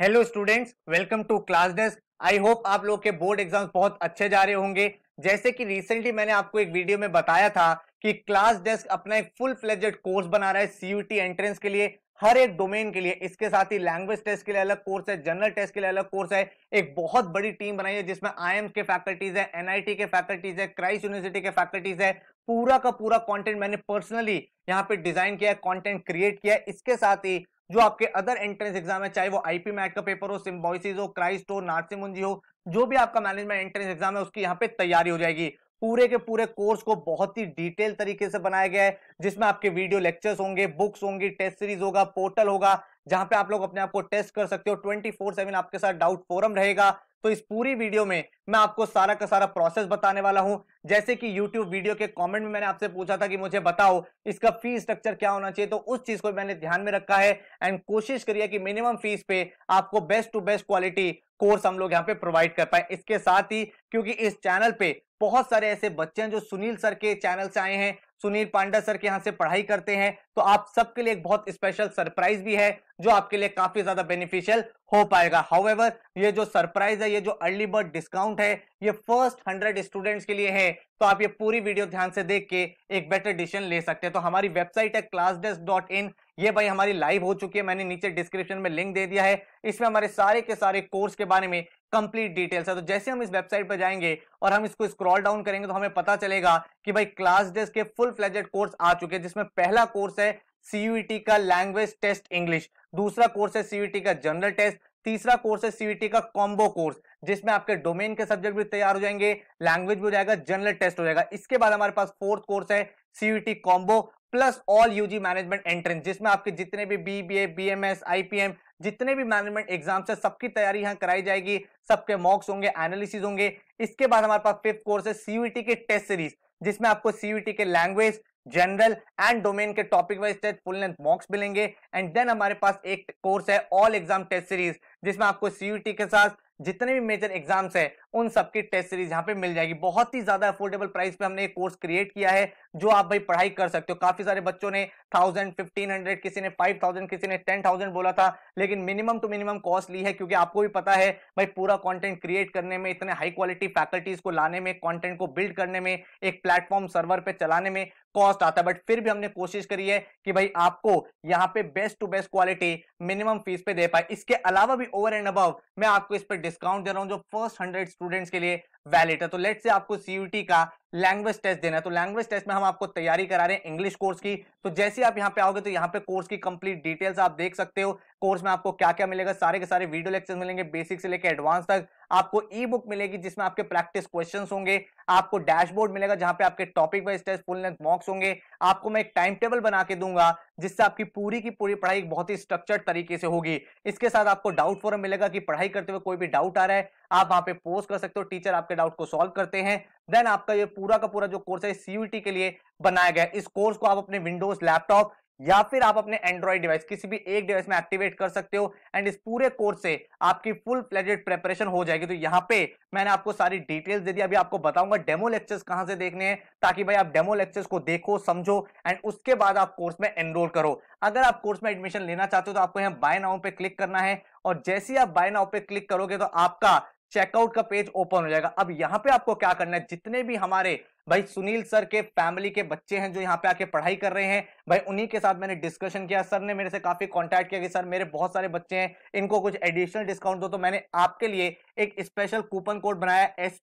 hello students welcome to class desk I hope आप लोग के बोर्ड एग्जाम्स बहुत अच्छे जा रहे होंगे जैसे कि रिसेंटली मैंने आपको एक वीडियो में बताया था कि क्लास डेस्क अपना एक फुल फ्लेजेड कोर्स बना रहा है सीयूटी एंट्रेंस के लिए हर एक डोमेन के लिए इसके साथ ही लैंग्वेज टेस्ट के लिए अलग कोर्स है जनरल टेस्ट के लिए अलग कोर्स है एक बहुत बड़ी टीम बनाई है जिसमें आई के फैकल्टीज है एनआईटी के फैकल्टीज है क्राइस्ट यूनिवर्सिटी के फैकल्टीज है पूरा का पूरा कंटेंट मैंने पर्सनली यहाँ पे डिजाइन किया है कंटेंट क्रिएट किया है इसके साथ ही जो आपके अदर एंट्रेंस एग्जाम है चाहे वो आईपी मैट का पेपर हो सिम्बॉइसिस हो क्राइस्ट हो नारसिमुंजी हो जो भी आपका मैनेजमेंट एंट्रेंस एग्जाम है उसकी यहाँ पे तैयारी हो जाएगी पूरे के पूरे कोर्स को बहुत ही डिटेल तरीके से बनाया गया है जिसमें आपके वीडियो लेक्चर्स होंगे बुक्स होंगी टेस्ट सीरीज होगा पोर्टल होगा जहां पे आप लोग अपने आप को टेस्ट कर सकते हो ट्वेंटी फोर सेवन आपके साथ डाउट फोरम रहेगा तो इस पूरी वीडियो में मैं आपको सारा का सारा प्रोसेस बताने वाला हूं जैसे कि YouTube वीडियो के कमेंट में मैंने आपसे पूछा था कि मुझे बताओ इसका फी स्ट्रक्चर क्या होना चाहिए तो उस चीज को मैंने ध्यान में रखा है एंड कोशिश करिए कि मिनिमम फीस पे आपको best to best quality course हम लोग यहाँ पे प्रोवाइड कर पाए इसके साथ ही क्योंकि इस चैनल पे बहुत सारे ऐसे बच्चे हैं जो सुनील सर के चैनल से आए हैं सुनील पांडा सर के यहाँ से पढ़ाई करते हैं तो आप सबके लिए एक बहुत स्पेशल सरप्राइज भी है जो आपके लिए काफी ज्यादा बेनिफिशियल हो पाएगा हाउएवर ये जो सरप्राइज है ये जो अर्ली बर्ड डिस्काउंट है ये फर्स्ट हंड्रेड स्टूडेंट्स के लिए है तो आप ये पूरी वीडियो ध्यान से देख के एक बेटर डिसीजन ले सकते हैं तो हमारी वेबसाइट है क्लास डेस्क डॉट इन ये भाई हमारी लाइव हो चुकी है मैंने नीचे डिस्क्रिप्शन में लिंक दे दिया है इसमें हमारे सारे के सारे कोर्स के बारे में कंप्लीट डिटेल्स है तो जैसे हम इस वेबसाइट पर जाएंगे और हम इसको स्क्रॉल डाउन करेंगे तो हमें पता चलेगा कि भाई क्लास डेस्क के फुल फ्लेजेड कोर्स आ चुके हैं जिसमें पहला कोर्स है सीयूटी e का लैंग्वेज टेस्ट इंग्लिश दूसरा कोर्स है सीयूटी e का जनरल टेस्ट तीसरा कोर्स है सीवीटी का कॉम्बो कोर्स जिसमें आपके डोमेन के सब्जेक्ट भी तैयार हो जाएंगे लैंग्वेज भी हो जाएगा जनरल टेस्ट हो जाएगा इसके बाद हमारे पास फोर्थ कोर्स है CUET combo plus all UG management entrance जिसमें आपके जितने भी बीबीए बीएमएस आईपीएम जितने भी मैनेजमेंट एग्जाम्स है सबकी तैयारी यहाँ कराई जाएगी सबके मॉक्स होंगे एनालिसिस होंगे इसके बाद हमारे पास फिफ्थ कोर्स है सीयूटी के टेस्ट सीरीज जिसमें आपको सीवीटी के लैंग्वेज जनरल एंड डोमेन के topic wise test full length mocks मिलेंगे एंड देन हमारे पास एक कोर्स है ऑल एग्जाम टेस्ट सीरीज जिसमें आपको सीयूटी के साथ जितने भी मेजर एग्जाम्स हैं उन सबकी टेस्ट सीरीज यहाँ पे मिल जाएगी बहुत ही ज्यादा अफोर्डेबल प्राइस पे हमने एक कोर्स क्रिएट किया है जो आप भाई पढ़ाई कर सकते हो काफी सारे बच्चों ने थाउजेंड फिफ्टीन हंड्रेड किसी ने फाइव थाउजेंड किसी ने टेन थाउजेंड बोला था लेकिन मिनिमम टू मिनिमम कॉस्ट ली है क्योंकि आपको भी पता है भाई पूरा कॉन्टेंट क्रिएट करने में इतने हाई क्वालिटी फैकल्टीज को लाने में कॉन्टेंट को बिल्ड करने में एक प्लेटफॉर्म सर्वर पर चलाने में कॉस्ट आता है बट फिर भी हमने कोशिश करी है कि भाई आपको यहाँ पे best to best quality minimum fees पे दे पाए इसके अलावा भी ओवर एंड अबव मैं आपको इस पर डिस्काउंट दे रहा हूँ जो फर्स्ट हंड्रेड स्टूडेंट्स के लिए वैलिड है तो लेट से आपको सीयूटी का लैंग्वेज टेस्ट देना है तो लैंग्वेज टेस्ट में हम आपको तैयारी करा रहे हैं इंग्लिश कोर्स की तो जैसे आप यहाँ पे आओगे तो यहाँ पे कोर्स की कंप्लीट डिटेल्स आप देख सकते हो कोर्स में आपको क्या क्या मिलेगा सारे के सारे वीडियो लेक्चर मिलेंगे बेसिक से लेकर एडवांस तक आपको ई बुक मिलेगी जिसमें आपके प्रैक्टिस क्वेश्चन होंगे आपको डैशबोर्ड मिलेगा जहां पे आपके topic wise test full length mocks होंगे आपको मैं एक टाइम टेबल बना के दूंगा जिससे आपकी पूरी की पूरी पढ़ाई बहुत ही स्ट्रक्चर्ड तरीके से होगी इसके साथ आपको डाउट फॉरम मिलेगा कि पढ़ाई करते हुए कोई भी डाउट आ रहा है आप वहां पे पोस्ट कर सकते हो टीचर आपके आपके डाउट को सॉल्व करते हैं देन आपका ये पूरा का पूरा जो कोर्स है सीयूटी के लिए बनाया गया इस कोर्स को आप अपने विंडोज लैपटॉप या फिर आप अपने एंड्रॉइड डिवाइस किसी भी एक डिवाइस में एक्टिवेट कर सकते हो एंड इस पूरे कोर्स से आपकी फुल फ्लेजेड प्रेपरेशन हो जाएगी तो यहाँ पे मैंने आपको सारी डिटेल्स दे दी अभी आपको बताऊंगा डेमो लेक्चर्स कहां से देखने हैं ताकि भाई आप डेमो लेक्चर्स को देखो समझो एंड उसके बाद आप कोर्स में एनरोल करो अगर आप कोर्स में एडमिशन लेना चाहते हो तो आपको यहाँ बाय नाउ पे क्लिक करना है और जैसे ही आप बाय नाउ पे क्लिक करोगे तो आपका चेकआउट का पेज ओपन हो जाएगा अब यहाँ पे आपको क्या करना है जितने भी हमारे भाई सुनील सर के फैमिली के बच्चे हैं जो यहाँ पे आके पढ़ाई कर रहे हैं भाई उन्हीं के साथ मैंने डिस्कशन किया सर ने मेरे से काफी कांटेक्ट किया कि सर मेरे बहुत सारे बच्चे हैं इनको कुछ एडिशनल डिस्काउंट दो तो मैंने आपके लिए एक स्पेशल कूपन कोड बनाया एस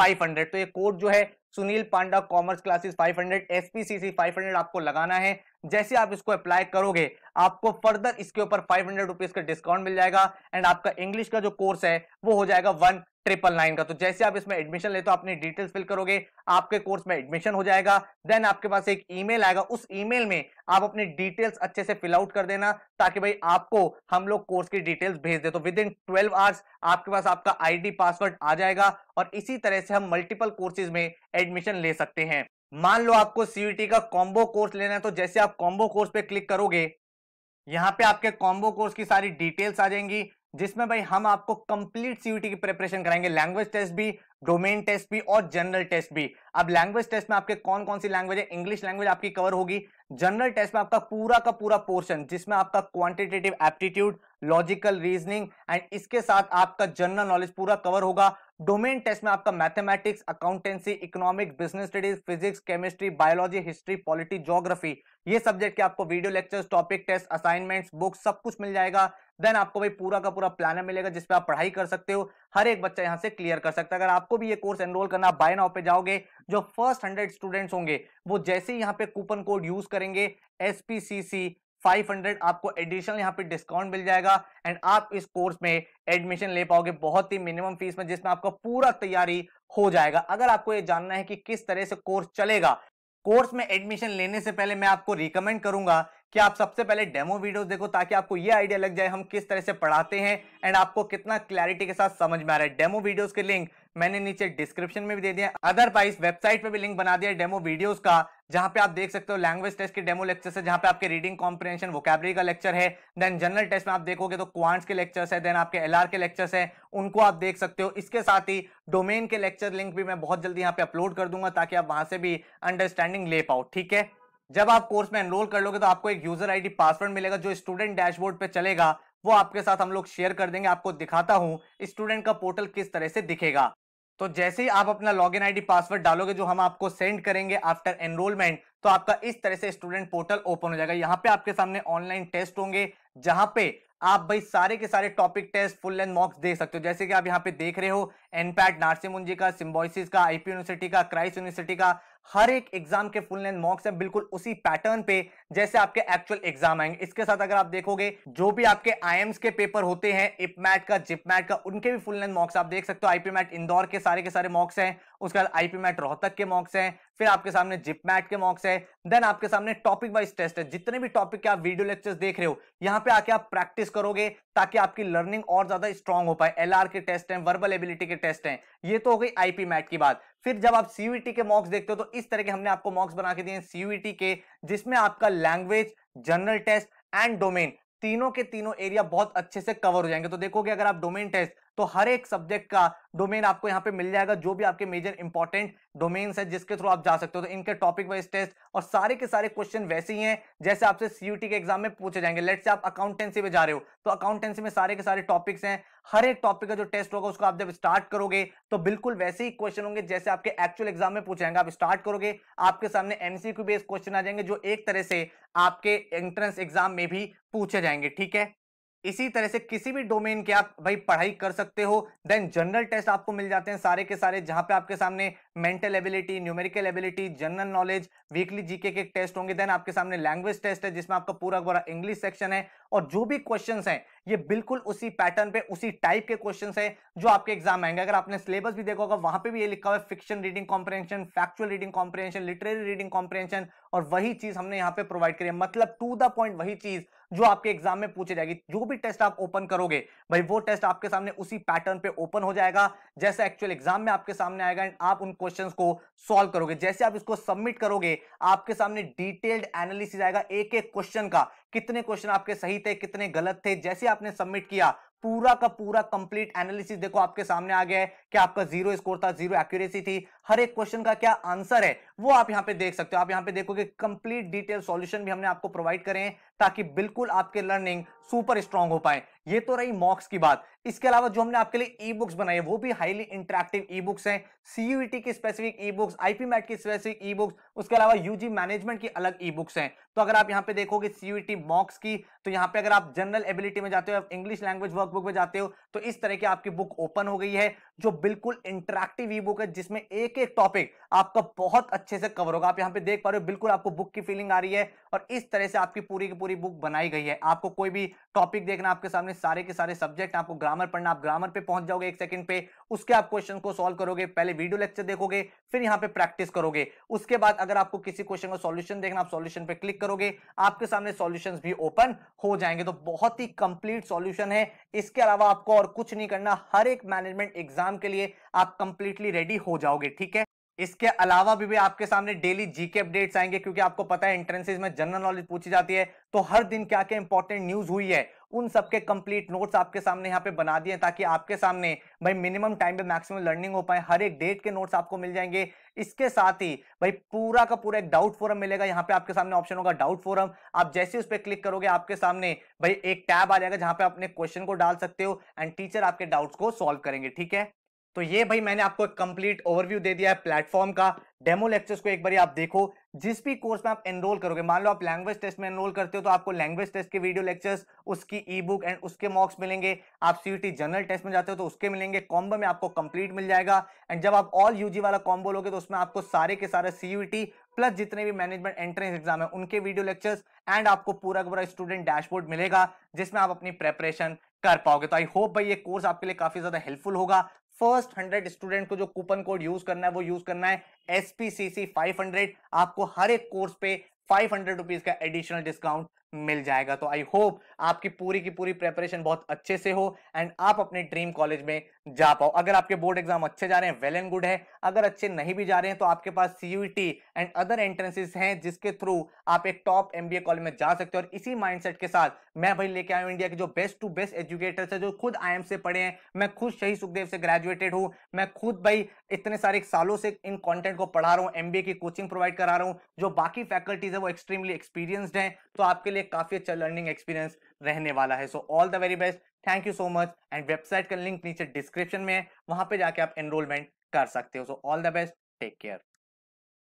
500 तो ये कोड जो है Sunil Panda commerce classes 500 five hundred आपको लगाना है जैसे आप इसको अप्लाई करोगे आपको फर्दर इसके ऊपर फाइव हंड्रेड रुपीज का डिस्काउंट मिल जाएगा एंड आपका इंग्लिश का जो कोर्स है वो हो जाएगा वन ट्रिपल नाइन का तो जैसे आप इसमें एडमिशन लेते हो अपनी डिटेल्स फिल करोगे आपके कोर्स में एडमिशन हो जाएगा देन आपके पास एक ईमेल आएगा उस ईमेल में आप अपने डिटेल्स अच्छे से फिल आउट कर देना ताकि भाई आपको हम लोग कोर्स की डिटेल्स भेज दे तो विद इन ट्वेल्व आवर्स आपके पास आपका आईडी पासवर्ड आ जाएगा और इसी तरह से हम मल्टीपल कोर्सेज में एडमिशन ले सकते हैं मान लो आपको सीयूटी का कॉम्बो कोर्स लेना है तो जैसे आप कॉम्बो कोर्स पे क्लिक करोगे यहाँ पे आपके कॉम्बो कोर्स की सारी डिटेल्स आ जाएंगी जिसमें भाई हम आपको कंप्लीट सीयूटी की प्रिपरेशन कराएंगे लैंग्वेज टेस्ट भी डोमेन टेस्ट भी और जनरल टेस्ट भी अब लैंग्वेज टेस्ट में आपके कौन कौन सी लैंग्वेज है इंग्लिश लैंग्वेज आपकी कवर होगी जनरल टेस्ट में आपका पूरा का पूरा पोर्शन जिसमें आपका quantitative aptitude logical reasoning and इसके साथ आपका जनरल नॉलेज पूरा कवर होगा डोमेन टेस्ट में आपका mathematics accountancy economics business studies physics chemistry biology history polity geography ये सब्जेक्ट के आपको video lectures topic test assignments books सब कुछ मिल जाएगा देन आपको भाई पूरा का पूरा प्लानर मिलेगा जिसपे आप पढ़ाई कर सकते हो हर एक बच्चा यहाँ से क्लियर कर सकता है अगर आपको भी ये कोर्स एनरोल करना बाय नाउ पे जाओगे जो फर्स्ट हंड्रेड स्टूडेंट्स होंगे वो जैसे ही यहाँ पे कूपन कोड यूज करेंगे एस 500 आपको एडिशनल यहाँ पे डिस्काउंट मिल जाएगा एंड आप इस कोर्स में एडमिशन ले पाओगे बहुत ही मिनिमम फीस में जिसमें आपका पूरा तैयारी हो जाएगा अगर आपको ये जानना है कि किस तरह से कोर्स चलेगा कोर्स में एडमिशन लेने से पहले मैं आपको रिकमेंड करूंगा कि आप सबसे पहले डेमो वीडियो देखो ताकि आपको ये आइडिया लग जाए हम किस तरह से पढ़ाते हैं एंड आपको कितना क्लैरिटी के साथ समझ में आ रहा है डेमो वीडियोस के लिंक मैंने नीचे डिस्क्रिप्शन में भी दे दिया अदरवाइज वेबसाइट पे भी लिंक बना दिया डेमो वीडियोस का जहां पे आप देख सकते हो लैंग्वेज टेस्ट के डेमो लेक्चर है जहां पे आपके रीडिंग कॉम्प्रिहेंशन वोकैबरी का लेक्चर है देन जनरल टेस्ट में आप देखोगे तो क्वांट्स के लेक्चर्स है देन आपके एलआर के लेक्चर्स है उनको आप देख सकते हो इसके साथ ही डोमेन के लेक्चर लिंक भी मैं बहुत जल्दी यहाँ पे अपलोड कर दूंगा ताकि आप वहां से भी अंडरस्टैंडिंग ले पाओ ठीक है जब आप कोर्स में एनरोल कर लोगे तो आपको एक यूजर आईडी पासवर्ड मिलेगा जो स्टूडेंट डैशबोर्ड पे चलेगा वो आपके साथ हम लोग शेयर कर देंगे आपको दिखाता हूँ स्टूडेंट का पोर्टल किस तरह से दिखेगा तो जैसे ही आप अपना आई डी पासवर्ड डालोगे जो हम आपको सेंड करेंगे आफ्टर एनरोलमेंट तो आपका इस तरह से स्टूडेंट पोर्टल ओपन हो जाएगा यहाँ पे आपके सामने ऑनलाइन टेस्ट होंगे जहाँ पे आप भाई सारे के सारे topic test full length mocks देख सकते हो जैसे कि आप यहाँ पे देख रहे हो एनपैट नारसिमुंजी का सिम्बोसिस का आईपी यूनिवर्सिटी का क्राइस्ट यूनिवर्सिटी का हर एक एग्जाम के फुल लेंथ मॉक्स है बिल्कुल उसी पैटर्न पे जैसे आपके एक्चुअल एग्जाम आएंगे इसके साथ अगर आप देखोगे जो भी आपके आईएम्स के पेपर होते हैं इपमैट का जिपमैट का उनके भी फुल लेंथ मॉक्स आप देख सकते हो आईपी मैट इंदौर के सारे के सारे मॉक्स हैं उसके बाद आईपी मैट रोहतक के मॉक्स हैं फिर आपके सामने जिपमैट के मॉक्स है देन आपके सामने टॉपिक वाइज टेस्ट है जितने भी टॉपिक के आप वीडियो लेक्चर्स देख रहे हो यहाँ पे आके आप प्रैक्टिस करोगे ताकि आपकी लर्निंग और ज्यादा स्ट्रॉन्ग हो पाए एल के टेस्ट हैं वर्बल एबिलिटी के टेस्ट हैं ये तो हो गई आईपी मैट की बात फिर जब आप सीयूईटी e के मॉक्स देखते हो तो इस तरह के हमने आपको मॉक्स बना के दिए सीवीटी e के जिसमें आपका language general test and domain तीनों के तीनों एरिया बहुत अच्छे से कवर हो जाएंगे तो देखोगे अगर आप डोमेन टेस्ट तो हर एक सब्जेक्ट का डोमेन आपको यहाँ पे मिल जाएगा जो भी आपके मेजर इंपॉर्टेंट डोमेन्स है जिसके थ्रू आप जा सकते हो तो इनके टॉपिक वाइज टेस्ट और सारे के सारे क्वेश्चन वैसे ही हैं जैसे आपसे सीयूटी के एग्जाम में पूछे जाएंगे लेट से आप अकाउंटेंसी में जा रहे हो तो अकाउंटेंसी में सारे के सारे टॉपिक्स हैं हर एक टॉपिक का जो टेस्ट होगा उसको आप जब स्टार्ट करोगे तो बिल्कुल वैसे ही क्वेश्चन होंगे जैसे आपके एक्चुअल एग्जाम में पूछे जाएंगे आप स्टार्ट करोगे आपके सामने एमसीक्यू बेस्ड क्वेश्चन आ जाएंगे जो एक तरह से आपके एंट्रेंस एग्जाम में भी पूछे जाएंगे ठीक है इसी तरह से किसी भी डोमेन के आप भाई पढ़ाई कर सकते हो देन जनरल टेस्ट आपको मिल जाते हैं सारे के सारे जहां पे आपके सामने mental ability numerical ability general knowledge weekly GK के टेस्ट होंगे देन आपके सामने लैंग्वेज टेस्ट है जिसमें आपका पूरा पूरा इंग्लिश सेक्शन है और जो भी क्वेश्चन है ये बिल्कुल उसी पैटर्न पे उसी टाइप के क्वेश्चन है जो आपके एग्जाम आएंगे अगर आपने सिलेबस भी देखा होगा वहां पे भी ये लिखा हुआ है fiction reading comprehension factual reading comprehension literary reading comprehension और वही चीज हमने यहाँ पे प्रोवाइड करी है मतलब टू द पॉइंट वही चीज जो आपके एग्जाम में पूछी जाएगी जो भी टेस्ट आप ओपन करोगे भाई वो टेस्ट आपके सामने उसी पैटर्न पे ओपन हो जाएगा जैसे एक्चुअल एग्जाम में आपके सामने आएगा एंड आप उनको क्वेश्चंस को सॉल्व करोगे जैसे आप इसको सबमिट करोगे आपके सामने डिटेल्ड एनालिसिस आएगा एक एक क्वेश्चन का कितने क्वेश्चन आपके सही थे कितने गलत थे जैसे आपने सबमिट किया पूरा का पूरा कंप्लीट एनालिसिस देखो आपके सामने आ गया है कि आपका जीरो स्कोर था जीरो एक्यूरेसी थी हर एक क्वेश्चन का क्या आंसर है वो आप यहां पे देख सकते हो आप यहां पे देखोगे कंप्लीट डिटेल सॉल्यूशन भी हमने आपको प्रोवाइड करें हैं ताकि बिल्कुल आपके लर्निंग सुपर स्ट्रांग हो पाए ये तो रही मॉक्स की बात इसके अलावा जो हमने आपके लिए ई बुक्स बनाई है वो भी हाईली इंटरेक्टिव ई बुक्स हैं सीयूटी e की specific e books IP MAT की स्पेसिफिक ई बुक्स उसके अलावा यूजी मैनेजमेंट की अलग ई बुक्स हैं तो अगर आप यहाँ पे देखोगे सीयूटी मॉक्स e की तो यहाँ पे अगर आप जनरल एबिलिटी में जाते हो इंग्लिश लैंग्वेज वर्क में जाते हो तो इस तरह की आपकी बुक ओपन हो गई है जो बिल्कुल इंटरेक्टिव ई बुक है जिसमें एक एक टॉपिक आपका बहुत अच्छे से कवर होगा आप यहाँ पे देख पा रहे हो बिल्कुल आपको बुक की फीलिंग आ रही है और इस तरह से आपकी पूरी की पूरी बुक बनाई गई है आपको कोई भी टॉपिक देखना आपके सामने सारे के सारे सब्जेक्ट आपको ग्रामर पढ़ना आप ग्रामर पे पहुंच जाओगे एक सेकंड पे उसके आप क्वेश्चन को सॉल्व करोगे पहले वीडियो लेक्चर देखोगे फिर यहाँ पे प्रैक्टिस करोगे उसके बाद अगर आपको किसी क्वेश्चन का सॉल्यूशन देखना आप सॉल्यूशन पे क्लिक करोगे आपके सामने सॉल्यूशन भी ओपन हो जाएंगे तो बहुत ही कंप्लीट सॉल्यूशन है इसके अलावा आपको और कुछ नहीं करना हर एक मैनेजमेंट एग्जाम के लिए आप कंप्लीटली रेडी हो जाओगे ठीक है इसके अलावा भी, भी आपके सामने डेली जीके अपडेट्स आएंगे क्योंकि आपको पता है एंट्रेंसेज में जनरल नॉलेज पूछी जाती है तो हर दिन क्या क्या इंपॉर्टेंट न्यूज हुई है उन सबके कंप्लीट नोट्स आपके सामने यहाँ पे बना दिए ताकि आपके सामने भाई मिनिमम टाइम पे मैक्सिमम लर्निंग हो पाए हर एक डेट के नोट्स आपको मिल जाएंगे इसके साथ ही भाई पूरा का पूरा एक डाउट फोरम मिलेगा यहाँ पे आपके सामने ऑप्शन होगा डाउट फोरम आप जैसे उस पर क्लिक करोगे आपके सामने भाई एक टैब आ जाएगा जहां पे अपने क्वेश्चन को डाल सकते हो एंड टीचर आपके डाउट्स को सॉल्व करेंगे ठीक है तो ये भाई मैंने आपको एक कंप्लीट ओवरव्यू दे दिया है प्लेटफॉर्म का डेमो लेक्चर्स को एक बार आप देखो जिस भी कोर्स में आप एनरोल करोगे मान लो आप लैंग्वेज टेस्ट में एनरोल करते हो तो आपको लैंग्वेज टेस्ट के वीडियो लेक्चर्स उसकी ई बुक एंड उसके मॉक्स मिलेंगे आप सीयूटी जनरल टेस्ट में जाते हो तो उसके मिलेंगे कॉम्बो में आपको कंप्लीट मिल जाएगा एंड जब आप ऑल यूजी वाला कॉम्बो लोगे तो उसमें आपको सारे के सारे सीयूटी प्लस जितने भी मैनेजमेंट एंट्रेंस एग्जाम है उनके वीडियो लेक्चर्स एंड आपको पूरा पूरा स्टूडेंट डैशबोर्ड मिलेगा जिसमें आप अपनी प्रेपरेशन कर पाओगे तो आई होप भाई ये कोर्स आपके लिए काफी ज्यादा हेल्पफुल होगा फर्स्ट हंड्रेड स्टूडेंट को जो कूपन कोड यूज करना है वो यूज करना है एसपीसीसी हंड्रेड आपको हर एक कोर्स पे फाइव हंड्रेड रुपीज का एडिशनल डिस्काउंट मिल जाएगा तो आई होप आपकी पूरी की पूरी प्रेपरेशन बहुत अच्छे से हो एंड आप अपने ड्रीम कॉलेज में जा पाओ अगर आपके बोर्ड एग्जाम अच्छे जा रहे हैं वेल एंड गुड है अगर अच्छे नहीं भी जा रहे हैं तो आपके पास सी एंड अदर एंट्रेंसेस हैं जिसके थ्रू आप एक टॉप एम कॉलेज में जा सकते हो और इसी माइंडसेट के साथ मैं भाई लेके आया हूँ इंडिया के जो बेस्ट टू बेस्ट एजुकेटर्स है जो खुद आई से पढ़े हैं मैं खुद शहीद सुखदेव से ग्रेजुएटेड हूँ मैं खुद भाई इतने सारे सालों से इन कॉन्टेंट को पढ़ा रहा हूँ एम की कोचिंग प्रोवाइड करा रहा हूँ जो बाकी फैकल्टीज है वो एक्सट्रीमली एक्सपीरियंस है तो आपके लिए काफी अच्छा लर्निंग एक्सपीरियंस रहने वाला है so all the very best thank you so much and website का लिंक नीचे डिस्क्रिप्शन में है वहां पे जाके आप एनरोलमेंट कर सकते हो so all the best take care